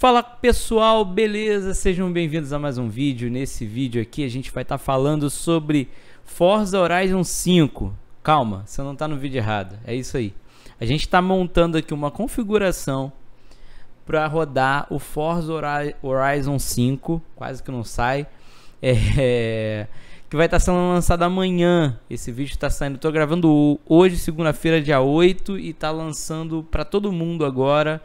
Fala pessoal, beleza? Sejam bem-vindos a mais um vídeo. Nesse vídeo aqui a gente vai estar tá falando sobre Forza Horizon 5. Calma, você não está no vídeo errado, é isso aí. A gente está montando aqui uma configuração para rodar o Forza Horizon 5, quase que não sai, é... que vai estar tá sendo lançado amanhã. Esse vídeo está saindo, estou gravando hoje, segunda-feira, dia 8, e está lançando para todo mundo agora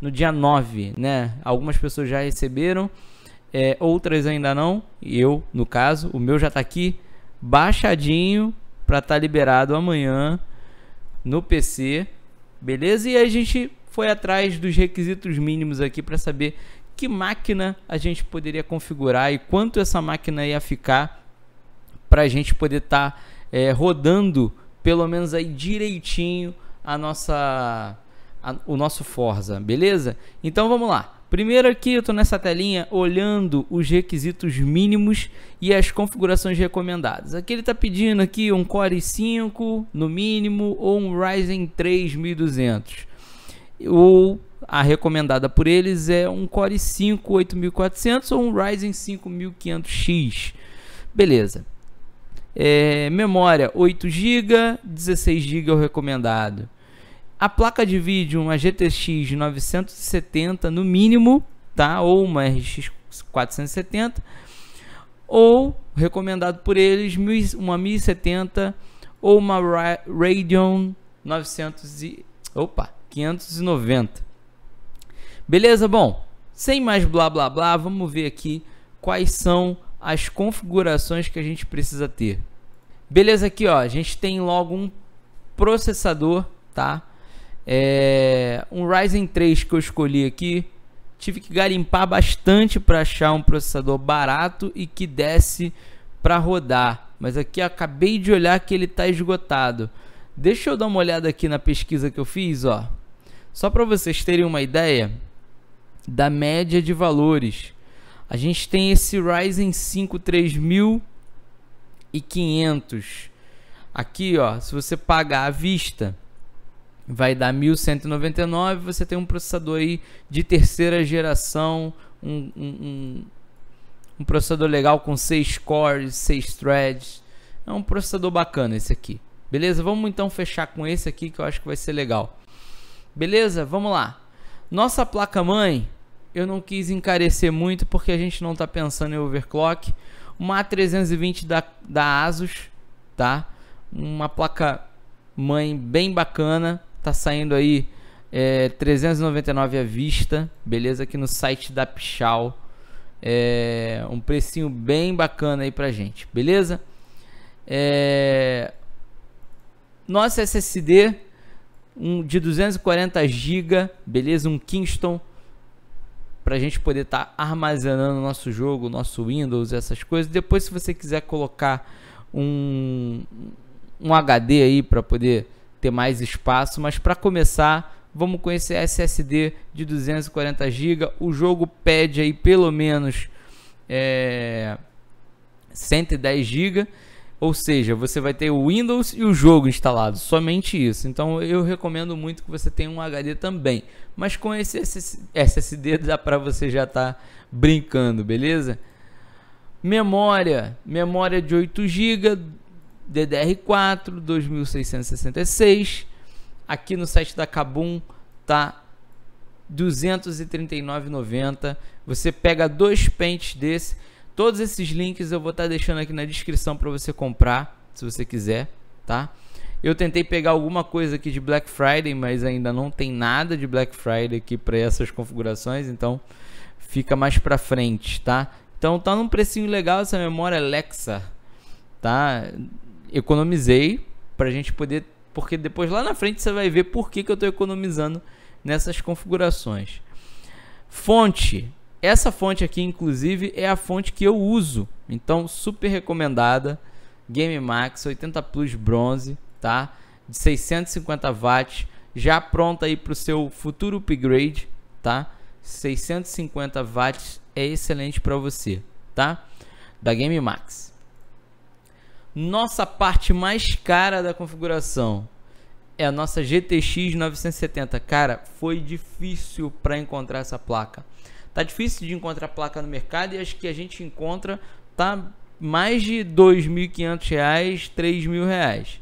no dia 9, né? Algumas pessoas já receberam, é, outras ainda não, e eu, no caso, o meu já tá aqui baixadinho para estar tá liberado amanhã no PC, beleza? E a gente foi atrás dos requisitos mínimos aqui para saber que máquina a gente poderia configurar e quanto essa máquina ia ficar para a gente poder estar tá, é, rodando pelo menos aí direitinho a nossa a, o nosso Forza, beleza? Então vamos lá. Primeiro aqui eu estou nessa telinha olhando os requisitos mínimos e as configurações recomendadas. Aqui ele está pedindo aqui um Core i5 no mínimo ou um Ryzen 3 1200. Ou a recomendada por eles é um Core i5 8400 ou um Ryzen 5500X. Beleza. É, memória 8 GB, 16 GB é o recomendado. A placa de vídeo, uma GTX 970 no mínimo, tá? Ou uma RX 470, ou recomendado por eles uma 1070 ou uma Radeon 900 e, opa, 590. Beleza? Bom, sem mais blá blá blá, vamos ver aqui quais são as configurações que a gente precisa ter. Beleza aqui, ó, a gente tem logo um processador, tá? É, um Ryzen 3 que eu escolhi aqui, tive que garimpar bastante para achar um processador barato e que desse para rodar. Mas aqui acabei de olhar que ele está esgotado. Deixa eu dar uma olhada aqui na pesquisa que eu fiz, ó. Só para vocês terem uma ideia da média de valores. A gente tem esse Ryzen 5 3500. Aqui, ó, se você pagar à vista, vai dar 1199. Você tem um processador aí de terceira geração, um, um, um, processador legal com 6 cores, 6 threads. É um processador bacana esse aqui. Beleza? Vamos então fechar com esse aqui que eu acho que vai ser legal. Beleza? Vamos lá. Nossa placa-mãe, eu não quis encarecer muito porque a gente não está pensando em overclock. Uma A320 da, da ASUS, tá? Uma placa-mãe bem bacana, Tá saindo aí é, 399 à vista, beleza? Aqui no site da Pichal. É, um precinho bem bacana aí pra gente, beleza? É, nossa SSD um de 240 GB, beleza? Um Kingston para a gente poder estar tá armazenando nosso jogo, nosso Windows, essas coisas. Depois, se você quiser colocar um, um HD aí para poder ter mais espaço, mas para começar, vamos conhecer SSD de 240 GB. O jogo pede aí pelo menos é, 110 GB. Ou seja, você vai ter o Windows e o jogo instalado, somente isso. Então eu recomendo muito que você tenha um HD também. Mas com esse SSD dá para você já estar tá brincando, beleza? Memória, memória de 8 GB, DDR4 2666. Aqui no site da Kabum tá 239,90. Você pega dois pentes desse. Todos esses links eu vou estar tá deixando aqui na descrição para você comprar, se você quiser, tá? Eu tentei pegar alguma coisa aqui de Black Friday, mas ainda não tem nada de Black Friday aqui para essas configurações, então fica mais para frente, tá? Então tá num precinho legal essa memória Alexa, tá? economizei para a gente poder. Porque depois lá na frente você vai ver por que, que eu estou economizando nessas configurações. Fonte. Essa fonte aqui, inclusive, é a fonte que eu uso. Então, super recomendada. Game Max 80 Plus Bronze, tá? De 650 watts, já pronta aí para o seu futuro upgrade, tá? 650 watts é excelente para você, tá? Da Game Max nossa parte mais cara da configuração é a nossa GTX 970. Cara, foi difícil para encontrar essa placa. Tá difícil de encontrar placa no mercado e as que a gente encontra tá mais de R$ 2.500, R$ reais.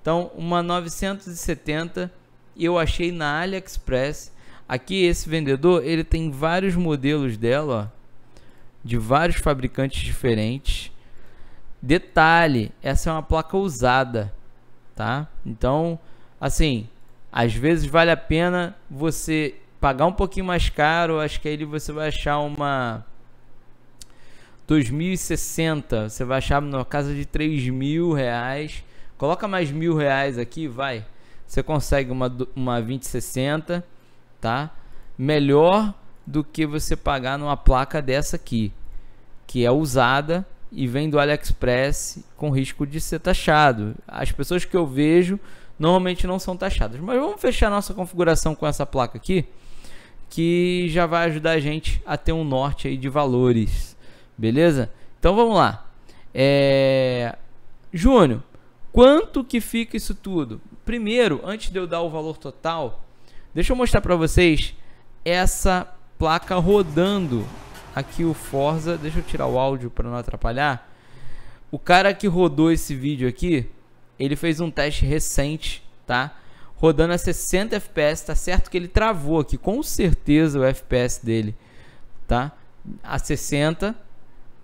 Então, uma 970 eu achei na AliExpress. Aqui esse vendedor, ele tem vários modelos dela, ó, de vários fabricantes diferentes. Detalhe, essa é uma placa usada, tá? Então, assim, às vezes vale a pena você pagar um pouquinho mais caro, acho que aí você vai achar uma 2060, você vai achar na casa de 3 mil reais, coloca mais mil reais aqui, vai, você consegue uma, uma 2060, tá? Melhor do que você pagar numa placa dessa aqui, que é usada, e vem do AliExpress com risco de ser taxado. As pessoas que eu vejo normalmente não são taxadas. Mas vamos fechar nossa configuração com essa placa aqui, que já vai ajudar a gente a ter um norte aí de valores, beleza? Então vamos lá. É... Júnior, quanto que fica isso tudo? Primeiro, antes de eu dar o valor total, deixa eu mostrar para vocês essa placa rodando aqui o Forza, deixa eu tirar o áudio para não atrapalhar. O cara que rodou esse vídeo aqui, ele fez um teste recente, tá? Rodando a 60 FPS, tá certo que ele travou aqui, com certeza o FPS dele, tá? A 60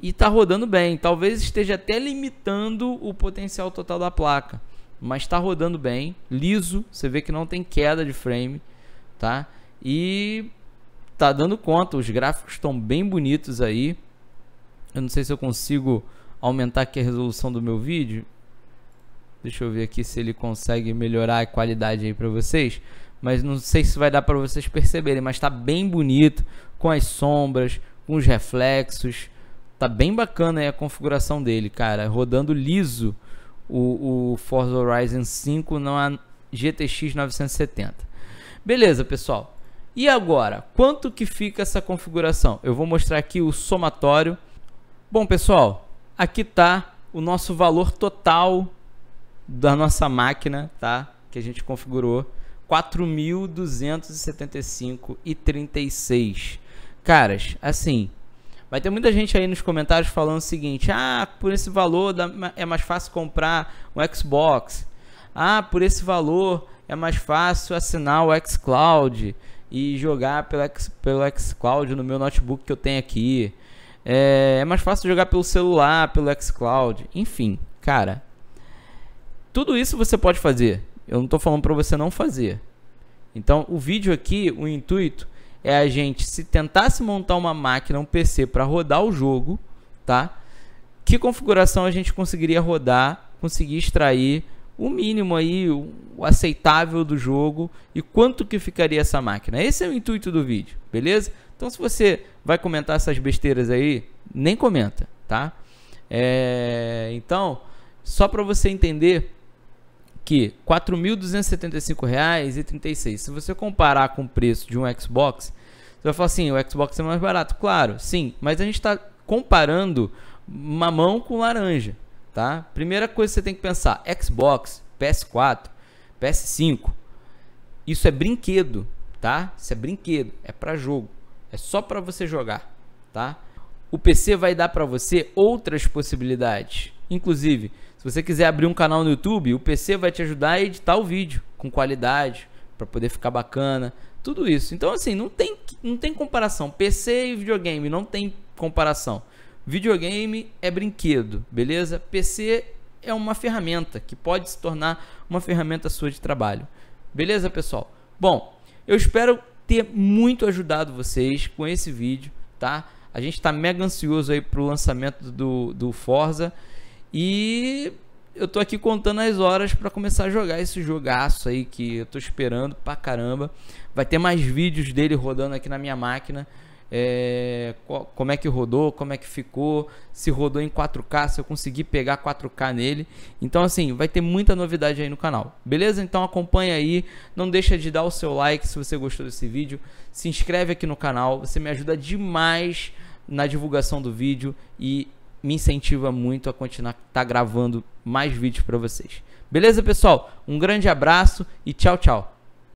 e tá rodando bem. Talvez esteja até limitando o potencial total da placa, mas tá rodando bem, liso, você vê que não tem queda de frame, tá? E tá dando conta. Os gráficos estão bem bonitos aí. Eu não sei se eu consigo aumentar aqui a resolução do meu vídeo. Deixa eu ver aqui se ele consegue melhorar a qualidade aí para vocês. Mas não sei se vai dar para vocês perceberem, mas está bem bonito com as sombras, com os reflexos. Tá bem bacana aí a configuração dele, cara. Rodando liso o, o Forza Horizon 5 na GTX 970. Beleza, pessoal. E agora, quanto que fica essa configuração? Eu vou mostrar aqui o somatório. Bom, pessoal, aqui está o nosso valor total da nossa máquina, tá? Que a gente configurou, 4.275,36. Caras, assim, vai ter muita gente aí nos comentários falando o seguinte: "Ah, por esse valor é mais fácil comprar um Xbox. Ah, por esse valor é mais fácil assinar o xCloud." e jogar pelo, X, pelo xCloud no meu notebook que eu tenho aqui. É, é mais fácil jogar pelo celular, pelo xCloud. Enfim, cara. Tudo isso você pode fazer. Eu não estou falando para você não fazer. Então, o vídeo aqui, o intuito é a gente se tentasse montar uma máquina, um PC para rodar o jogo, tá? Que configuração a gente conseguiria rodar, conseguir extrair o mínimo aí, o aceitável do jogo e quanto que ficaria essa máquina. Esse é o intuito do vídeo, beleza? Então se você vai comentar essas besteiras aí, nem comenta, tá? É, então, só para você entender que R$ 4.275,36, se você comparar com o preço de um Xbox, você vai falar assim, o Xbox é mais barato. Claro, sim, mas a gente está comparando mamão com laranja, tá? Primeira coisa que você tem que pensar, Xbox, PS4, PS5, isso é brinquedo, tá? Isso é brinquedo, é para jogo, é só para você jogar, tá? O PC vai dar para você outras possibilidades. Inclusive, se você quiser abrir um canal no YouTube, o PC vai te ajudar a editar o vídeo com qualidade, para poder ficar bacana, tudo isso. Então assim, não tem não tem comparação. PC e videogame não tem comparação. Videogame é brinquedo, beleza? PC é uma ferramenta que pode se tornar uma ferramenta sua de trabalho. Beleza, pessoal? Bom, eu espero ter muito ajudado vocês com esse vídeo, tá? A gente está mega ansioso aí pro lançamento do, do Forza e eu tô aqui contando as horas para começar a jogar esse jogaço aí que eu tô esperando pra caramba. Vai ter mais vídeos dele rodando aqui na minha máquina é, como é que rodou, como é que ficou, se rodou em 4K, se eu conseguir pegar 4K nele. Então, assim, vai ter muita novidade aí no canal. Beleza? Então acompanha aí, não deixa de dar o seu like se você gostou desse vídeo, se inscreve aqui no canal, você me ajuda demais na divulgação do vídeo e me incentiva muito a continuar tá gravando mais vídeos para vocês. Beleza, pessoal? Um grande abraço e tchau, tchau.